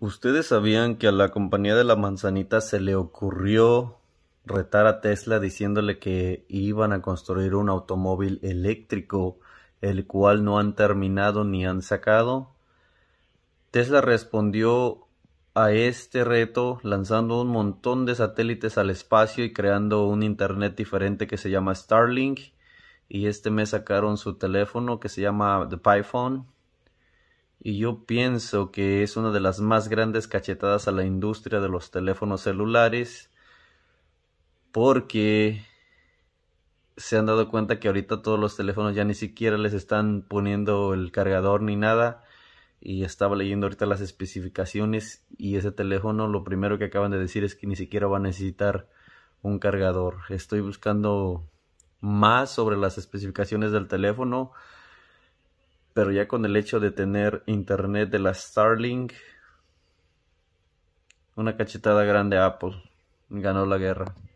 ¿Ustedes sabían que a la compañía de la manzanita se le ocurrió retar a Tesla diciéndole que iban a construir un automóvil eléctrico, el cual no han terminado ni han sacado? Tesla respondió a este reto lanzando un montón de satélites al espacio y creando un internet diferente que se llama Starlink. Y este mes sacaron su teléfono que se llama The Python y yo pienso que es una de las más grandes cachetadas a la industria de los teléfonos celulares porque se han dado cuenta que ahorita todos los teléfonos ya ni siquiera les están poniendo el cargador ni nada. Y estaba leyendo ahorita las especificaciones y ese teléfono lo primero que acaban de decir es que ni siquiera va a necesitar un cargador. Estoy buscando más sobre las especificaciones del teléfono pero ya con el hecho de tener internet de la Starlink, una cachetada grande Apple ganó la guerra.